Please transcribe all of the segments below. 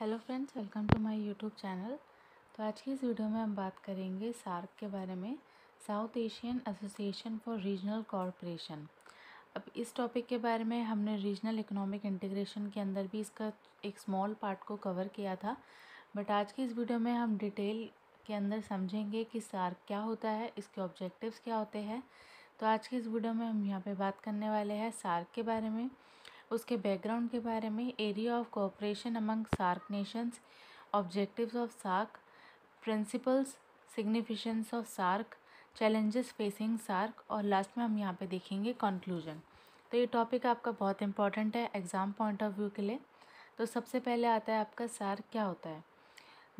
Hello friends welcome to my YouTube channel तो आज की इस वीडियो में हम बात करेंगे सार्क के बारे में South Asian association for regional Corporation अब इस टॉपिक के बारे में हमने रीजनल इकोनॉमिक इंटीग्रेशन के अंदर भी इसका एक स्मॉल पार्ट को कवर किया था बट आज की इस वीडियो में हम डिटेल के अंदर समझेंगे कि सार्क क्या होता है इसके ऑब्जेक्टिव्स क्या होते हैं तो आज की इस वीडियो में हम यहाँ पर बात करने वाले हैं सार्क के बारे में उसके बैकग्राउंड के बारे में area of cooperation among SAARC nations objectives of SAARC principles significance of SAARC challenges facing SAARC और लास्ट में हम यहाँ पे देखेंगे कंक्लूजन तो ये टॉपिक आपका बहुत इंपॉर्टेंट है एग्ज़ाम पॉइंट ऑफ व्यू के लिए तो सबसे पहले आता है आपका सार्क क्या होता है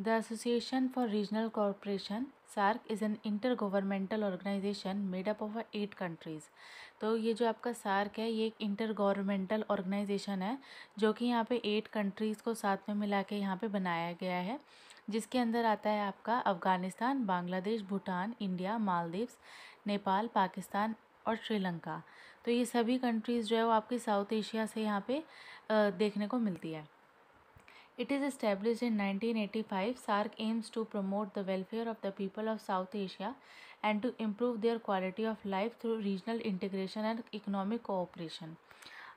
the Association for regional Corporation SAARC is an intergovernmental organisation made up of eight countries तो ये जो आपका सार्क है ये एक इंटर गवर्नमेंटल ऑर्गेनाइजेशन है जो कि यहाँ पे एट कंट्रीज़ को साथ में मिला के यहाँ पर बनाया गया है जिसके अंदर आता है आपका अफ़गानिस्तान बांग्लादेश भूटान इंडिया मालदीव्स नेपाल पाकिस्तान और श्रीलंका तो ये सभी कंट्रीज़ जो है वो आपकी साउथ एशिया से यहाँ पे देखने को मिलती है It is established in 1985. SARC aims to promote the welfare of the people of South Asia and to improve their quality of life through regional integration and economic cooperation.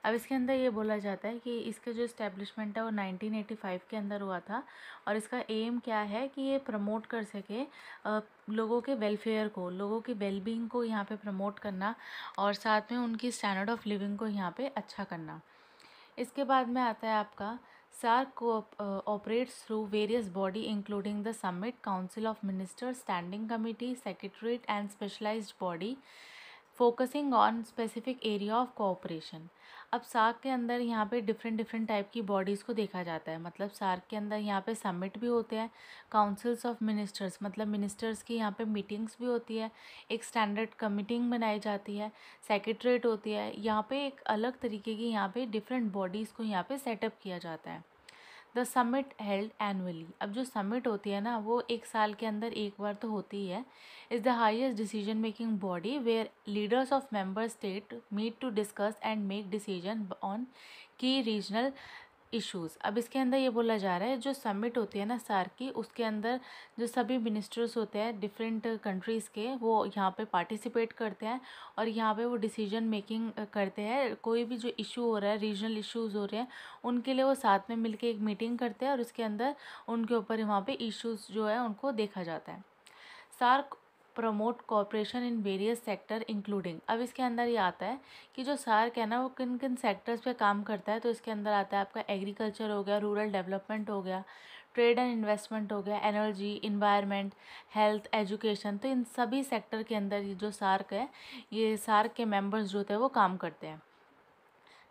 अब इसके अंदर ये बोला जाता है कि इसका जो इस्टेब्लिशमेंट है वो 1985 के अंदर हुआ था और इसका एम क्या है कि ये प्रमोट कर सके लोगों के वेलफेयर को लोगों की वेलबींग को यहाँ पे प्रमोट करना और साथ में उनकी स्टैंडर्ड ऑफ लिविंग को यहाँ पे अच्छा करना इसके बाद में आता है आपका SARC uh, operates through various body including the Summit, Council of Ministers, Standing Committee, Secretariat and specialized body focusing on specific area of cooperation. अब सार्क के अंदर यहाँ पे डिफरेंट डिफरेंट टाइप की बॉडीज़ को देखा जाता है मतलब सार्क के अंदर यहाँ पे समिट भी होते हैं काउंसिल्स ऑफ मिनिस्टर्स मतलब मिनिस्टर्स की यहाँ पे मीटिंग्स भी होती है एक स्टैंडर्ड कमिटिंग बनाई जाती है सेक्रेट्रेट होती है यहाँ पे एक अलग तरीके की यहाँ पे डिफरेंट बॉडीज़ को यहाँ पे सेटअप किया जाता है द समिट हेल्ड एनुअली अब जो समिट होती है ना वो एक साल के अंदर एक बार तो होती है is the highest decision making body where leaders of member state meet to discuss and make decision on key regional issues अब इसके अंदर ये बोला जा रहा है जो समिट होती है ना सार की उसके अंदर जो सभी मिनिस्टर्स होते हैं डिफरेंट कंट्रीज़ के वो यहाँ पे पार्टिसिपेट करते हैं और यहाँ पे वो डिसीजन मेकिंग करते हैं कोई भी जो इशू हो रहा है रीजनल इश्यूज़ हो रहे हैं उनके लिए वो साथ में मिलके एक मीटिंग करते हैं और उसके अंदर उनके ऊपर वहाँ पर इशूज़ जो है उनको देखा जाता है SAARC promote cooperation in various sector including अब इसके अंदर ये आता है कि जो सार्क है ना वो किन किन सेक्टर्स पे काम करता है तो इसके अंदर आता है आपका एग्रीकल्चर हो गया रूरल डेवलपमेंट हो गया ट्रेड एंड इन्वेस्टमेंट हो गया एनर्जी इन्वायरमेंट हेल्थ एजुकेशन तो इन सभी सेक्टर के अंदर ये जो सार्क है ये सार्क के मेम्बर्स जो थे वो काम करते हैं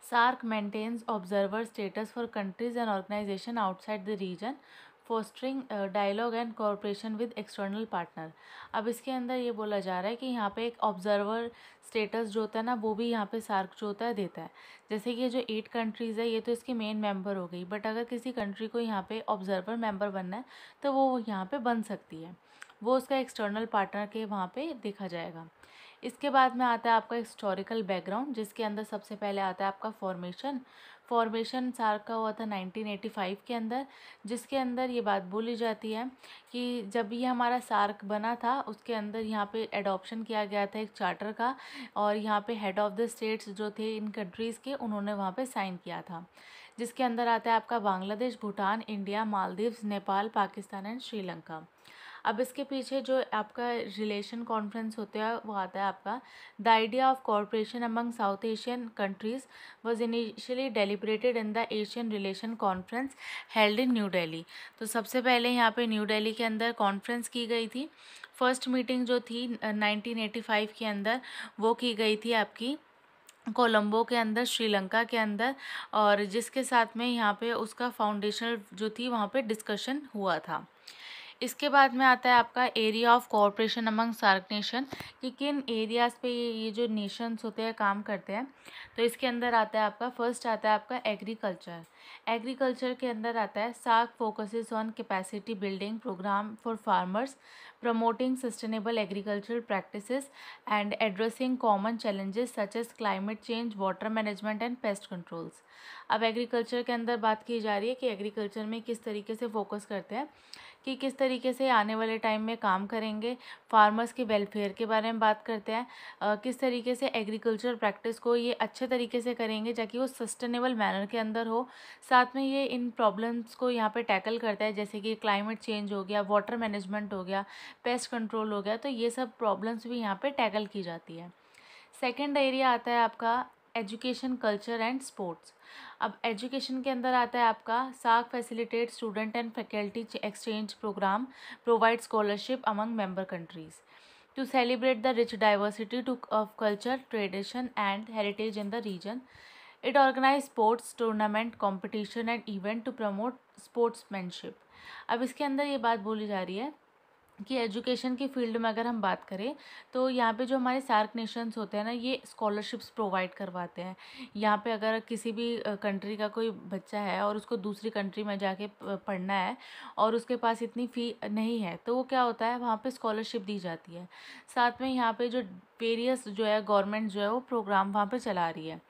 SAARC maintains observer status for countries and organization outside the region fostering dialogue and corporation with external partner अब इसके अंदर ये बोला जा रहा है कि यहाँ पे एक ऑब्जर्वर स्टेटस जो होता है ना वो भी यहाँ पे सार्क जो होता है देता है जैसे कि जो एट कंट्रीज़ है ये तो इसकी मेन मेंबर हो गई बट अगर किसी कंट्री को यहाँ पे ऑब्जर्वर मेंबर बनना है तो वो यहाँ पर बन सकती है वो उसका एक्सटर्नल पार्टनर के वहाँ पर देखा जाएगा इसके बाद में आता है आपका हिस्टोरिकल बैकग्राउंड जिसके अंदर सबसे पहले आता है आपका फॉर्मेशन फॉर्मेशन सार्क का हुआ था 1985 के अंदर जिसके अंदर ये बात बोली जाती है कि जब ये हमारा सार्क बना था उसके अंदर यहाँ पे एडॉप्शन किया गया था एक चार्टर का और यहाँ पे हेड ऑफ़ द स्टेट्स जो थे इन कंट्रीज़ के उन्होंने वहाँ पे साइन किया था जिसके अंदर आता है आपका बांग्लादेश भूटान इंडिया मालदीव्स नेपाल पाकिस्तान एंड श्रीलंका अब इसके पीछे जो आपका रिलेशन कॉन्फ्रेंस होता है वो आता है आपका the idea of corporation among south Asian countries was initially deliberated in the Asian relation conference held in New Delhi तो सबसे पहले यहाँ पे न्यू डेली के अंदर कॉन्फ्रेंस की गई थी फर्स्ट मीटिंग जो थी फाइव के अंदर वो की गई थी आपकी कोलंबो के अंदर श्रीलंका के अंदर और जिसके साथ में यहाँ पे उसका फाउंडेशनल जो थी वहाँ पे डिस्कशन हुआ था इसके बाद में आता है आपका area of corporation among SAARC nation कि किन एरियाज़ पे ये ये जो नेशंस होते हैं काम करते हैं तो इसके अंदर आता है आपका फर्स्ट आता है आपका एग्रीकल्चर एग्रीकल्चर के अंदर आता है साग focuses on capacity building program for farmers promoting sustainable agricultural practices and addressing common challenges such as climate change water management and pest controls अब एग्रीकल्चर के अंदर बात की जा रही है कि एग्रीकल्चर में किस तरीके से फोकस करते हैं कि किस तरीके से आने वाले टाइम में काम करेंगे फार्मर्स के वेलफेयर के बारे में बात करते हैं किस तरीके से एग्रीकल्चर प्रैक्टिस को ये अच्छे तरीके से करेंगे ताकि वो सस्टेनेबल मैनर के अंदर हो साथ में ये इन प्रॉब्लम्स को यहाँ पे टैकल करता है जैसे कि क्लाइमेट चेंज हो गया वाटर मैनेजमेंट हो गया पेस्ट कंट्रोल हो गया तो ये सब प्रॉब्लम्स भी यहाँ पे टैकल की जाती है सेकेंड एरिया आता है आपका एजुकेशन कल्चर एंड स्पोर्ट्स अब एजुकेशन के अंदर आता है आपका साग facilitate student and faculty exchange program provide scholarship among member countries to celebrate the rich diversity to, of culture, tradition and heritage in the region. It organized sports tournament competition and event to promote sportsmanship. अब इसके अंदर ये बात बोली जा रही है कि एजुकेशन की फील्ड में अगर हम बात करें तो यहाँ पे जो हमारे सार्क नेशंस होते हैं ना ये स्कॉलरशिप्स प्रोवाइड करवाते हैं यहाँ पे अगर किसी भी कंट्री का कोई बच्चा है और उसको दूसरी कंट्री में जाके पढ़ना है और उसके पास इतनी फ़ी नहीं है तो वो क्या होता है वहाँ पे स्कॉलरशिप दी जाती है साथ में यहाँ पर जो वेरियस जो है गवर्नमेंट जो है वो प्रोग्राम वहाँ पर चला रही है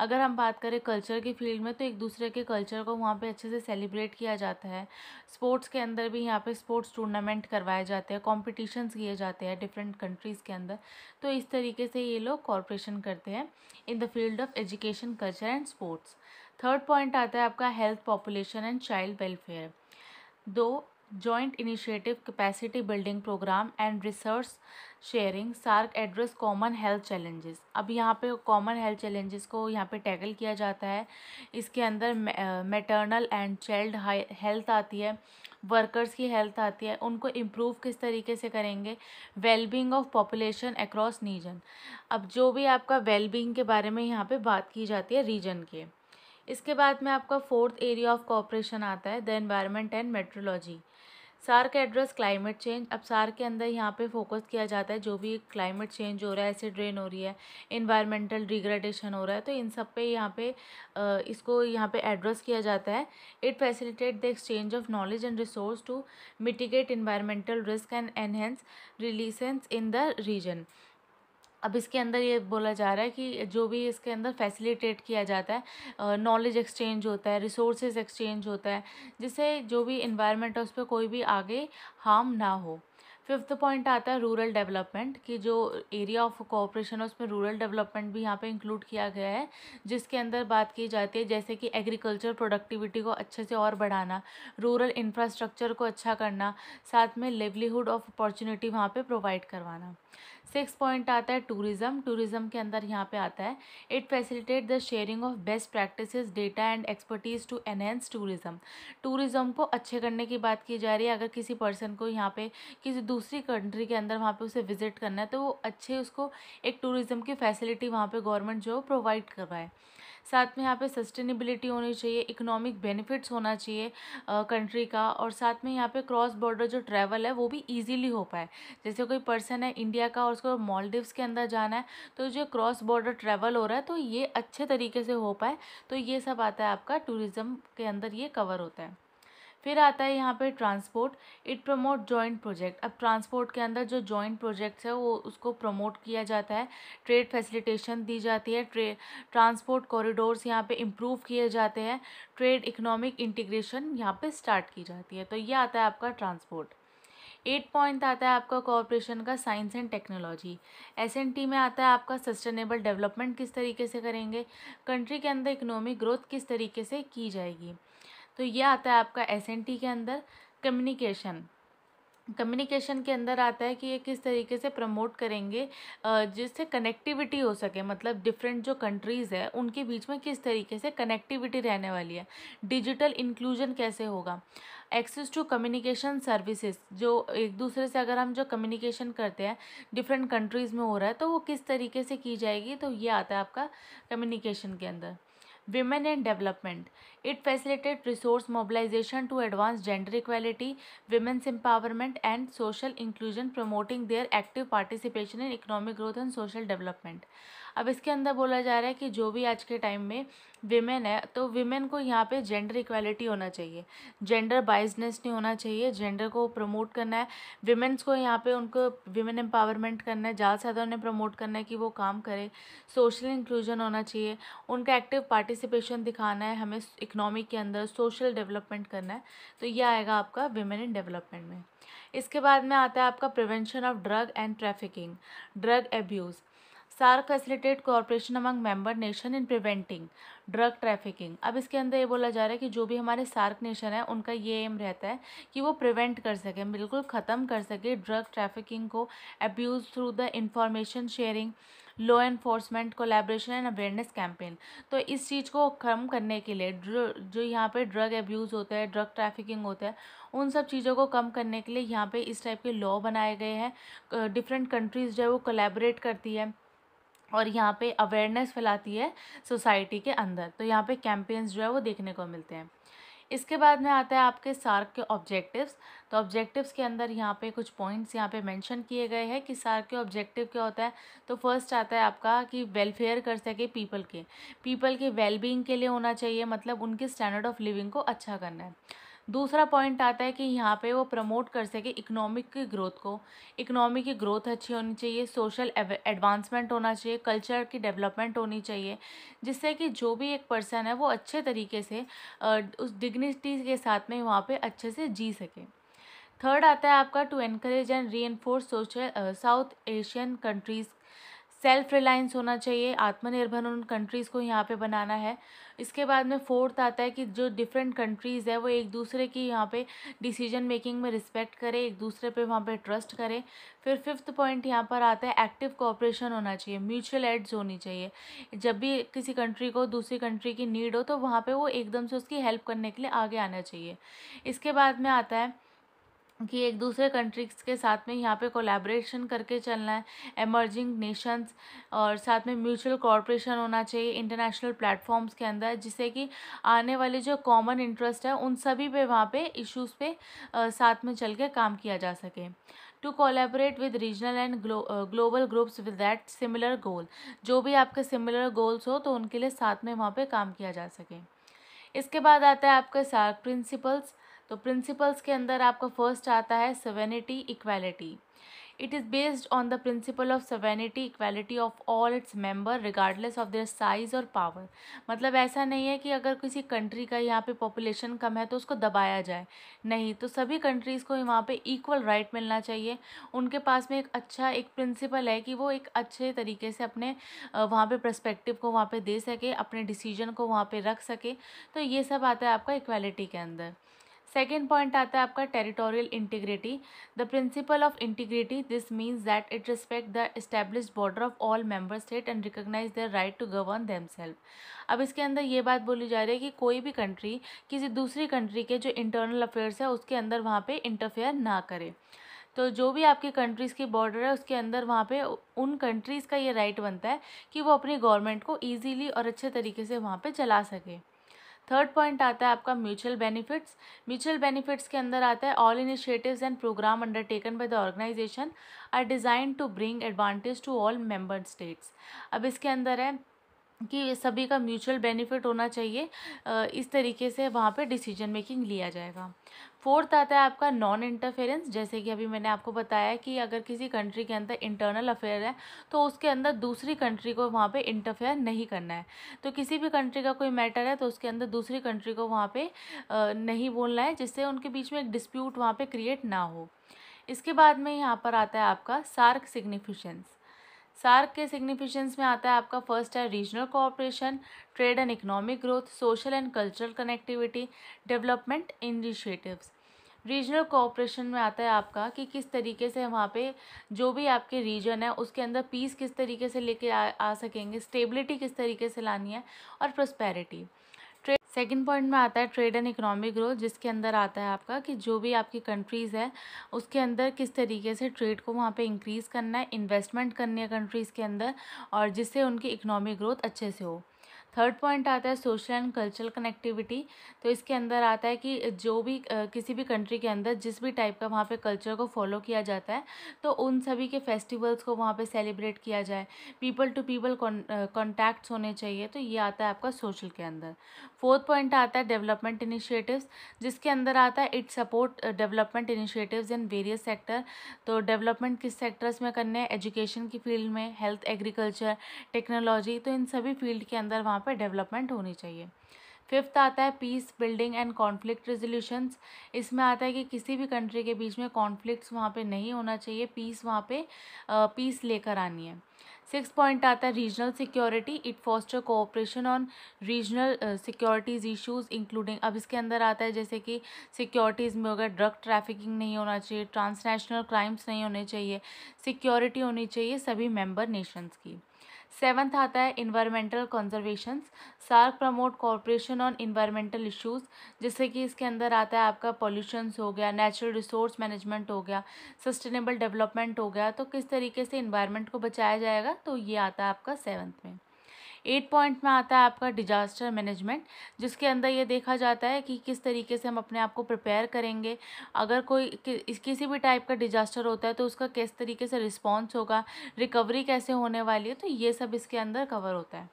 अगर हम बात करें कल्चर की फील्ड में तो एक दूसरे के कल्चर को वहाँ पे अच्छे से सेलिब्रेट किया जाता है स्पोर्ट्स के अंदर भी यहाँ पे स्पोर्ट्स टूर्नामेंट करवाए जाते हैं कॉम्पिटिशन्स किए जाते हैं डिफरेंट कंट्रीज़ के अंदर तो इस तरीके से ये लोग कॉरपोरेशन करते हैं in the field of education culture and sports third point आता है आपका health population and child welfare दो joint initiative capacity building program and resource sharing SAARC address common health challenges अब यहाँ पे कॉमन हेल्थ चैलेंजेस को यहाँ पे टैकल किया जाता है इसके अंदर मेटर्नल एंड चाइल्ड हेल्थ आती है वर्कर्स की हेल्थ आती है उनको इम्प्रूव किस तरीके से करेंगे wellbeing of population across region अब जो भी आपका वेलबींग के बारे में यहाँ पर बात की जाती है रीजन के इसके बाद में आपका फोर्थ एरिया ऑफ कॉपरेशन आता है द एनवायरनमेंट एंड मेट्रोलॉजी सार का एड्रेस क्लाइमेट चेंज अब सार के अंदर यहाँ पे फोकस किया जाता है जो भी क्लाइमेट चेंज हो रहा है ऐसे ड्रेन हो रही है इन्वायरमेंटल डिग्रेडेशन हो रहा है तो इन सब पे यहाँ पे इसको यहाँ पे एड्रेस किया जाता है it facilitate the exchange of knowledge and resource to mitigate environmental risk and enhance resilience in the region अब इसके अंदर ये बोला जा रहा है कि जो भी इसके अंदर फैसिलिटेट किया जाता है नॉलेज एक्सचेंज होता है रिसोर्सेज एक्सचेंज होता है जिससे जो भी इन्वायरमेंट है उस पर कोई भी आगे हार्म ना हो फिफ्थ पॉइंट आता है रूरल डेवलपमेंट कि जो एरिया ऑफ कोऑपरेशन है उसमें रूरल डेवलपमेंट भी यहाँ पे इंक्लूड किया गया है जिसके अंदर बात की जाती है जैसे कि एग्रीकल्चर प्रोडक्टिविटी को अच्छे से और बढ़ाना रूरल इंफ्रास्ट्रक्चर को अच्छा करना साथ में लेवलीहुड ऑफ अपॉर्चुनिटी वहाँ पे प्रोवाइड करवाना सिक्स पॉइंट आता है टूरिज़्म टूरिज़्म के अंदर यहाँ पे आता है it facilitate the sharing of best practices data and expertise to enhance tourism tourism को अच्छे करने की बात की जा रही है अगर किसी पर्सन को यहाँ पे किसी दूसरी कंट्री के अंदर वहाँ पे उसे विजिट करना है तो वो अच्छे उसको एक टूरिज़्म की फैसिलिटी वहाँ पर गवर्नमेंट जो प्रोवाइड करवाए साथ में यहाँ पे सस्टेनेबिलिटी होनी चाहिए इकोनॉमिक बेनिफिट्स होना चाहिए कंट्री का और साथ में यहाँ पे क्रॉस बॉर्डर जो ट्रैवल है वो भी इजीली हो पाए जैसे कोई पर्सन है इंडिया का और उसको मॉलडिवस के अंदर जाना है तो जो क्रॉस बॉर्डर ट्रैवल हो रहा है तो ये अच्छे तरीके से हो पाए तो ये सब आता है आपका टूरिज़्म के अंदर ये कवर होता है फिर आता है यहाँ पे transport it promote joint project अब ट्रांसपोर्ट के अंदर जो जॉइंट प्रोजेक्ट्स है वो उसको प्रमोट किया जाता है ट्रेड फैसिलिटेशन दी जाती है ट्रे ट्रांसपोर्ट कॉरिडोर्स यहाँ पे इम्प्रूव किए जाते हैं ट्रेड इकोनॉमिक इंटीग्रेशन यहाँ पे स्टार्ट की जाती है तो ये आता है आपका ट्रांसपोर्ट एट पॉइंट आता है आपका कॉरपोरेशन का science and technology S N T में आता है आपका सस्टेनेबल डेवलपमेंट किस तरीके से करेंगे कंट्री के अंदर इकोनॉमिक ग्रोथ किस तरीके से की जाएगी तो ये आता है आपका एस के अंदर कम्युनिकेशन कम्युनिकेशन के अंदर आता है कि ये किस तरीके से प्रमोट करेंगे जिससे कनेक्टिविटी हो सके मतलब डिफरेंट जो कंट्रीज़ है उनके बीच में किस तरीके से कनेक्टिविटी रहने वाली है डिजिटल इंक्लूजन कैसे होगा एक्सेस टू कम्युनिकेशन सर्विसेज जो एक दूसरे से अगर हम जो कम्युनिकेशन करते हैं डिफरेंट कंट्रीज़ में हो रहा है तो वो किस तरीके से की जाएगी तो ये आता है आपका कम्युनिकेशन के अंदर women and development. It facilitated resource mobilization to advance gender equality, women's empowerment and social inclusion promoting their active participation in economic growth and social development. अब इसके अंदर बोला जा रहा है कि जो भी आज के टाइम में विमेन है तो विमेन को यहाँ पे जेंडर इक्वालिटी होना चाहिए जेंडर बाइजनेस नहीं होना चाहिए जेंडर को प्रमोट करना है विमेंस को यहाँ पे उनको विमेन एम्पावरमेंट करना है ज़्यादा से ज़्यादा उन्हें प्रमोट करना है कि वो काम करें सोशल इंक्लूजन होना चाहिए उनका एक्टिव पार्टिसिपेशन दिखाना है हमें इकनॉमी के अंदर सोशल डेवलपमेंट करना है तो यह आएगा आपका विमेन इन डेवलपमेंट में इसके बाद में आता है आपका prevention of drug and trafficking drug abuse SAARC facilitate corporation among member nation in preventing drug trafficking अब इसके अंदर ये बोला जा रहा है कि जो भी हमारे सार्क नेशन है उनका ये एम रहता है कि वो प्रिवेंट कर सके बिल्कुल ख़त्म कर सके ड्रग ट्रैफिकिंग को abuse through the information sharing law enforcement collaboration and awareness campaign तो इस चीज़ को कम करने के लिए जो यहाँ पे ड्रग एब्यूज़ होता है ड्रग ट्रैफिकिंग होता है उन सब चीज़ों को कम करने के लिए यहाँ पे इस टाइप के लॉ बनाए गए हैं डिफरेंट कंट्रीज़ जो है वो कोलेबरेट करती है और यहाँ पे अवेयरनेस फैलाती है सोसाइटी के अंदर तो यहाँ पे कैंपेन्स जो है वो देखने को मिलते हैं इसके बाद में आता है आपके सार्क के ऑब्जेक्टिव्स तो ऑब्जेक्टिव्स के अंदर यहाँ पे कुछ पॉइंट्स यहाँ पे मेंशन किए गए हैं कि सार्क के ऑब्जेक्टिव क्या होता है तो फर्स्ट आता है आपका कि वेलफेयर कर सके पीपल के पीपल के वेलबींग के लिए होना चाहिए मतलब उनके स्टैंडर्ड ऑफ लिविंग को अच्छा करना है दूसरा पॉइंट आता है कि यहाँ पे वो प्रमोट कर सके इकोनॉमिक की ग्रोथ को इकोनॉमी की ग्रोथ अच्छी होनी चाहिए सोशल एडवांसमेंट होना चाहिए कल्चर की डेवलपमेंट होनी चाहिए जिससे कि जो भी एक पर्सन है वो अच्छे तरीके से उस डिग्निटी के साथ में वहाँ पर अच्छे से जी सके थर्ड आता है आपका to encourage and reinforce social south Asian countries self reliance होना चाहिए आत्मनिर्भर उन कंट्रीज़ को यहाँ पे बनाना है इसके बाद में फोर्थ आता है कि जो डिफरेंट कंट्रीज़ है वो एक दूसरे की यहाँ पे डिसीजन मेकिंग में रिस्पेक्ट करें एक दूसरे पे वहाँ पे ट्रस्ट करें फिर फिफ्थ पॉइंट यहाँ पर आता है एक्टिव कोऑपरेशन होना चाहिए म्यूचुअल एड्स होनी चाहिए जब भी किसी कंट्री को दूसरी कंट्री की नीड हो तो वहाँ पर वो एकदम से उसकी हेल्प करने के लिए आगे आना चाहिए इसके बाद में आता है कि एक दूसरे कंट्रीज के साथ में यहाँ पे कोलैबोरेशन करके चलना है एमर्जिंग नेशंस और साथ में म्यूचुअल कॉरपोरेशन होना चाहिए इंटरनेशनल प्लेटफॉर्म्स के अंदर जिससे कि आने वाले जो कॉमन इंटरेस्ट है उन सभी पे वहाँ पे इश्यूज पे साथ में चल के काम किया जा सके to collaborate with regional and global groups with that similar goal जो भी आपके सिमिलर गोल्स हो तो उनके लिए साथ में वहाँ पर काम किया जा सके इसके बाद आता है आपका सार्क प्रिंसिपल्स तो प्रिंसिपल्स के अंदर आपका फर्स्ट आता है sovereignty equality it is based on the principle of sovereignty equality of all its member regardless of their size और पावर मतलब ऐसा नहीं है कि अगर किसी कंट्री का यहाँ पे पॉपुलेशन कम है तो उसको दबाया जाए नहीं तो सभी कंट्रीज़ को वहाँ पे इक्वल राइट right मिलना चाहिए उनके पास में एक अच्छा एक प्रिंसिपल है कि वो एक अच्छे तरीके से अपने वहाँ पर प्रस्पेक्टिव को वहाँ पर दे सके अपने डिसीजन को वहाँ पर रख सके तो ये सब आता है आपका इक्वालिटी के अंदर सेकेंड पॉइंट आता है आपका territorial integrity the principle of integrity this means that it respect the establish border of all member state and recognize their right to govern them अब इसके अंदर ये बात बोली जा रही है कि कोई भी कंट्री किसी दूसरी कंट्री के जो इंटरनल अफेयर्स है उसके अंदर वहाँ पर इंटरफेयर ना करे तो जो भी आपकी कंट्रीज़ की बॉर्डर है उसके अंदर वहाँ पे उन कंट्रीज़ का ये राइट बनता है कि वो अपनी गवर्नमेंट को इजीली और अच्छे तरीके से वहाँ पे चला सके थर्ड पॉइंट आता है आपका म्यूचुअल बेनिफिट्स म्यूचुअल बेनिफिट्स के अंदर आता है all initiatives and program undertaken by the organization are design to bring advantage to all member states अब इसके अंदर है कि सभी का म्यूचुअल बेनिफिट होना चाहिए इस तरीके से वहाँ पे डिसीजन मेकिंग लिया जाएगा फोर्थ आता है आपका नॉन इंटरफेरेंस जैसे कि अभी मैंने आपको बताया कि अगर किसी कंट्री के अंदर इंटरनल अफेयर है तो उसके अंदर दूसरी कंट्री को वहाँ पे इंटरफेयर नहीं करना है तो किसी भी कंट्री का कोई मैटर है तो उसके अंदर दूसरी कंट्री को वहाँ पर नहीं बोलना है जिससे उनके बीच में एक डिस्प्यूट वहाँ पर क्रिएट ना हो इसके बाद में यहाँ पर आता है आपका सार्क सिग्निफिशेंस सार्क के सिग्निफिकेंस में आता है आपका फर्स्ट है regional cooperation trade and economic growth social and cultural connectivity development initiatives regional cooperation में आता है आपका कि किस तरीके से वहाँ पे जो भी आपके रीजन है उसके अंदर पीस किस तरीके से लेके आ, आ सकेंगे स्टेबिलिटी किस तरीके से लानी है और प्रोस्पैरिटी सेकेंड पॉइंट में आता है ट्रेड एंड इकोनॉमिक ग्रोथ जिसके अंदर आता है आपका कि जो भी आपकी कंट्रीज़ है उसके अंदर किस तरीके से ट्रेड को वहाँ पे इंक्रीज़ करना है इन्वेस्टमेंट करनी है कंट्रीज़ के अंदर और जिससे उनकी इकोनॉमिक ग्रोथ अच्छे से हो थर्ड पॉइंट आता है सोशल एंड कल्चरल कनेक्टिविटी तो इसके अंदर आता है कि जो भी किसी भी कंट्री के अंदर जिस भी टाइप का वहाँ पे कल्चर को फॉलो किया जाता है तो उन सभी के फेस्टिवल्स को वहाँ पे सेलिब्रेट किया जाए पीपल टू पीपल कॉन्टैक्ट्स होने चाहिए तो ये आता है आपका सोशल के अंदर फोर्थ पॉइंट आता है डेवलपमेंट इनिशिएटिव्स जिसके अंदर आता है it support development initiatives in various sector तो डेवलपमेंट किस सेक्टर्स में करने हैं एजुकेशन की फील्ड में हेल्थ एग्रीकल्चर टेक्नोलॉजी तो इन सभी फील्ड के अंदर वहाँ वहाँ पर डेवलपमेंट होनी चाहिए फिफ्थ आता है peace building and conflict resolutions इसमें आता है कि किसी भी कंट्री के बीच में कॉन्फ्लिक्ट्स वहाँ पे नहीं होना चाहिए पीस वहाँ पे पीस लेकर आनी है सिक्स पॉइंट आता है regional security it foster cooperation on regional securities issues including अब इसके अंदर आता है जैसे कि सिक्योरिटीज़ में होगा ड्रग ट्रैफिकिंग नहीं होना चाहिए ट्रांसनेशनल क्राइम्स नहीं होने चाहिए सिक्योरिटी होनी चाहिए सभी मेम्बर नेशंस की सेवन्थ आता है environmental conservation SAARC promote corporation on environmental issues जैसे कि इसके अंदर आता है आपका पॉल्यूशंस हो गया नेचुरल रिसोर्स मैनेजमेंट हो गया सस्टेनेबल डेवलपमेंट हो गया तो किस तरीके से इन्वायरमेंट को बचाया जाएगा तो ये आता है आपका सेवन्थ में एट पॉइंट में आता है आपका डिजास्टर मैनेजमेंट जिसके अंदर ये देखा जाता है कि किस तरीके से हम अपने आप को प्रिपेयर करेंगे अगर कोई कि, किसी भी टाइप का डिजास्टर होता है तो उसका किस तरीके से रिस्पॉन्स होगा रिकवरी कैसे होने वाली है तो ये सब इसके अंदर कवर होता है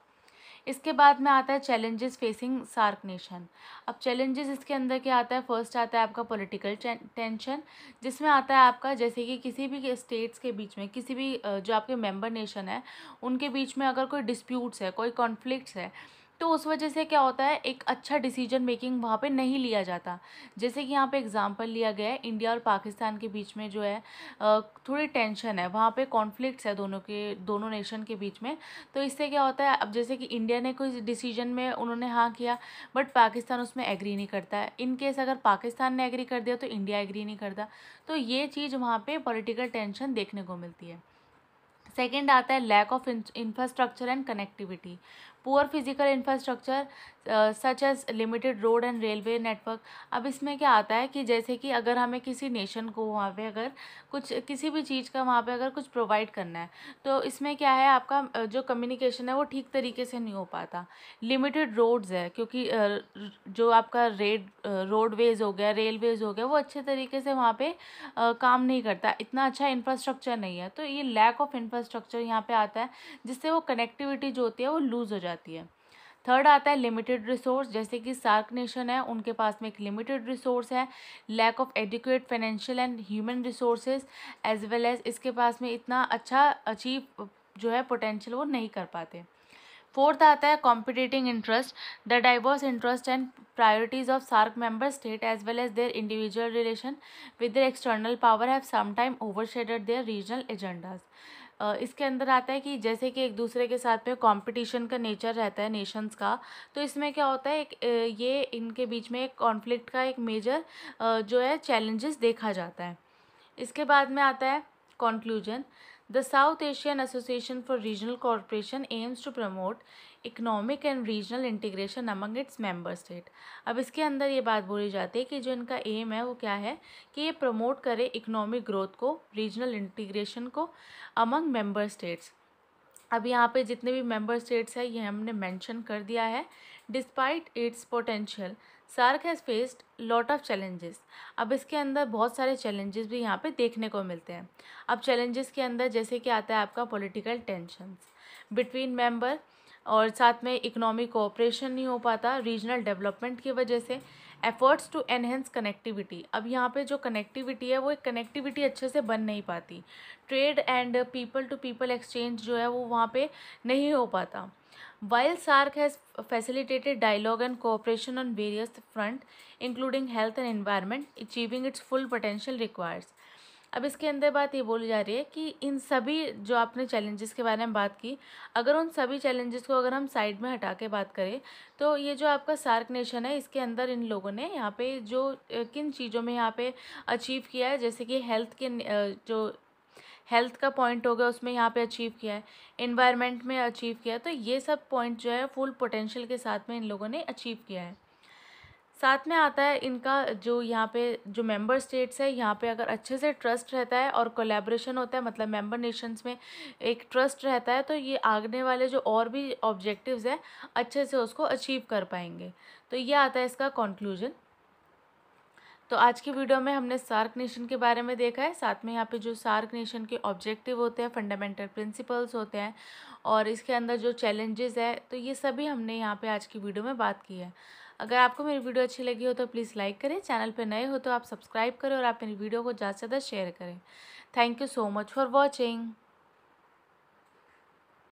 इसके बाद में आता है चैलेंजेस फेसिंग सार्क नेशन अब चैलेंजेस इसके अंदर क्या आता है फर्स्ट आता है आपका पॉलिटिकल टेंशन जिसमें आता है आपका जैसे कि किसी भी स्टेट्स के बीच में किसी भी जो आपके मेंबर नेशन है उनके बीच में अगर कोई डिस्प्यूट्स है कोई कॉन्फ्लिक्ट है तो उस वजह से क्या होता है एक अच्छा डिसीजन मेकिंग वहाँ पे नहीं लिया जाता जैसे कि यहाँ पे एग्जांपल लिया गया है इंडिया और पाकिस्तान के बीच में जो है थोड़ी टेंशन है वहाँ पे कॉन्फ्लिक्ट्स है दोनों के दोनों नेशन के बीच में तो इससे क्या होता है अब जैसे कि इंडिया ने कोई डिसीजन में उन्होंने हाँ किया बट पाकिस्तान उसमें एग्री नहीं करता है इनकेस अगर पाकिस्तान ने एग्री कर दिया तो इंडिया एग्री नहीं करता तो ये चीज़ वहाँ पर पोलिटिकल टेंशन देखने को मिलती है सेकेंड आता है lack of infrastructure and connectivity poor physical infrastructure such as limited road and railway network अब इसमें क्या आता है कि जैसे कि अगर हमें किसी नेशन को वहाँ पे अगर कुछ किसी भी चीज़ का वहाँ पे अगर कुछ प्रोवाइड करना है तो इसमें क्या है आपका जो कम्युनिकेशन है वो ठीक तरीके से नहीं हो पाता लिमिटेड रोड्स है क्योंकि जो आपका रेड रोडवेज़ हो गया रेलवेज़ हो गया वो अच्छे तरीके से वहाँ पर काम नहीं करता इतना अच्छा इंफ्रास्ट्रक्चर नहीं है तो ये लैक ऑफ इंफ्रास्ट्रक्चर यहाँ पर आता है जिससे वो कनेक्टिविटी जो होती है वो लूज़ हो जाती है थर्ड आता है लिमिटेड रिसोर्स जैसे कि सार्क नेशन है उनके पास में एक लिमिटेड रिसोर्स है lack of adequate financial and human resources as well as इसके पास में इतना अच्छा अचीव जो है पोटेंशियल वो नहीं कर पाते फोर्थ आता है competing interest the diverse interest and priorities of SAARC member state as well as their individual relation with their external power have sometime overshadowed their regional agendas इसके अंदर आता है कि जैसे कि एक दूसरे के साथ में कंपटीशन का नेचर रहता है नेशंस का तो इसमें क्या होता है एक ये इनके बीच में एक कॉन्फ्लिक्ट का एक मेजर जो है चैलेंजेस देखा जाता है इसके बाद में आता है conclusion the south Asian association for regional corporation aims to promote economic and regional integration among its member state अब इसके अंदर ये बात बोली जाती है कि जो इनका एम है वो क्या है कि ये प्रमोट करे इकोनॉमिक ग्रोथ को रीजनल इंटीग्रेशन को अमंग मेंबर स्टेट्स अब यहाँ पे जितने भी मेंबर स्टेट्स हैं ये हमने मेंशन कर दिया है despite its potential SAARC has faced lot of challenges अब इसके अंदर बहुत सारे चैलेंजेस भी यहाँ पे देखने को मिलते हैं अब चैलेंजेस के अंदर जैसे कि आता है आपका पॉलिटिकल टेंशन बिटवीन मेंबर और साथ में इकोनॉमिक कोऑपरेशन नहीं हो पाता रीजनल डेवलपमेंट की वजह से एफ़र्ट्स टू एनहेंस कनेक्टिविटी अब यहाँ पे जो कनेक्टिविटी है वो एक कनेक्टिविटी अच्छे से बन नहीं पाती trade and people to people exchange जो है वो वहाँ पे नहीं हो पाता while SAARC has facilitated dialogue and cooperation on various front including health and environment achieving its full potential requires अब इसके अंदर बात ये बोली जा रही है कि इन सभी जो आपने चैलेंजेस के बारे में बात की अगर उन सभी चैलेंजेस को अगर हम साइड में हटा के बात करें तो ये जो आपका सार्क नेशन है इसके अंदर इन लोगों ने यहाँ पे जो किन चीज़ों में यहाँ पे अचीव किया है जैसे कि हेल्थ के जो हेल्थ का पॉइंट हो गया उसमें यहाँ पे अचीव किया है इन्वायरमेंट में अचीव किया है तो ये सब पॉइंट जो है फुल पोटेंशियल के साथ में इन लोगों ने अचीव किया है साथ में आता है इनका जो यहाँ पे जो मेंबर स्टेट्स है यहाँ पे अगर अच्छे से ट्रस्ट रहता है और कोलेब्रेशन होता है मतलब मेंबर नेशंस में एक ट्रस्ट रहता है तो ये आगने वाले जो और भी ऑब्जेक्टिव्स हैं अच्छे से उसको अचीव कर पाएंगे तो ये आता है इसका कॉन्क्लूजन तो आज की वीडियो में हमने सार्क नेशन के बारे में देखा है साथ में यहाँ पे जो सार्क नेशन के ऑब्जेक्टिव होते हैं फंडामेंटल प्रिंसिपल्स होते हैं और इसके अंदर जो चैलेंजेस है तो ये सभी हमने यहाँ पे आज की वीडियो में बात की है अगर आपको मेरी वीडियो अच्छी लगी हो तो प्लीज़ लाइक करें चैनल पर नए हो तो आप सब्सक्राइब करें और आप मेरी वीडियो को ज़्यादा से ज़्यादा शेयर करें thank you so much for watching